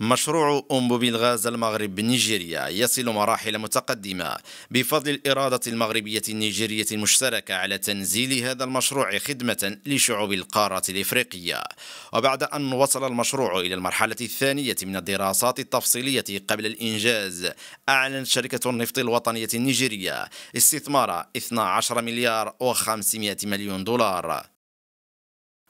مشروع أنبوب غاز المغرب بنيجيريا يصل مراحل متقدمة بفضل الإرادة المغربية النيجيرية المشتركة على تنزيل هذا المشروع خدمة لشعوب القارة الإفريقية وبعد أن وصل المشروع إلى المرحلة الثانية من الدراسات التفصيلية قبل الإنجاز أعلنت شركة النفط الوطنية النيجيرية استثمار 12 مليار و500 مليون دولار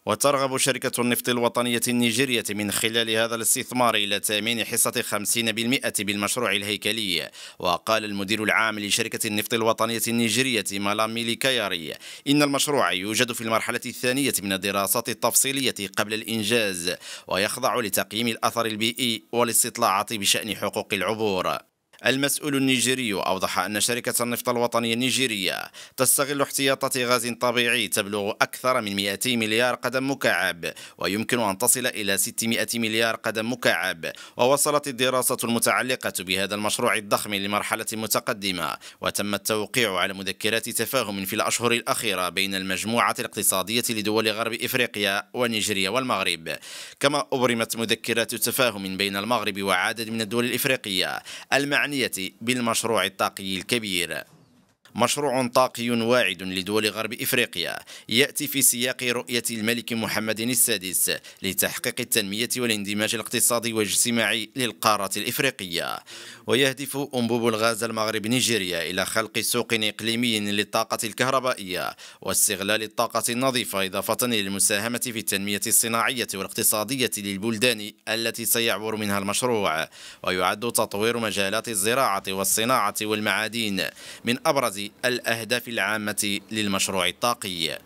وترغب شركة النفط الوطنية النيجيرية من خلال هذا الاستثمار إلى تأمين حصة 50% بالمشروع الهيكلي وقال المدير العام لشركة النفط الوطنية النيجيرية مالاميلي كياري إن المشروع يوجد في المرحلة الثانية من الدراسات التفصيلية قبل الإنجاز ويخضع لتقييم الأثر البيئي والاستطلاعات بشأن حقوق العبور المسؤول النيجيري أوضح أن شركة النفط الوطنية النيجيرية تستغل احتياطات غاز طبيعي تبلغ أكثر من 200 مليار قدم مكعب ويمكن أن تصل إلى 600 مليار قدم مكعب ووصلت الدراسة المتعلقة بهذا المشروع الضخم لمرحلة متقدمة وتم التوقيع على مذكرات تفاهم في الأشهر الأخيرة بين المجموعة الاقتصادية لدول غرب إفريقيا ونيجيريا والمغرب كما أبرمت مذكرات تفاهم بين المغرب وعدد من الدول الإفريقية المعنى المعنية بالمشروع الطاقي الكبير مشروع طاقي واعد لدول غرب إفريقيا يأتي في سياق رؤية الملك محمد السادس لتحقيق التنمية والاندماج الاقتصادي والاجتماعي للقارة الإفريقية ويهدف أنبوب الغاز المغرب نيجيريا إلى خلق سوق إقليمي للطاقة الكهربائية واستغلال الطاقة النظيفة إضافة للمساهمة في التنمية الصناعية والاقتصادية للبلدان التي سيعبر منها المشروع ويعد تطوير مجالات الزراعة والصناعة والمعادن من أبرز الأهداف العامة للمشروع الطاقي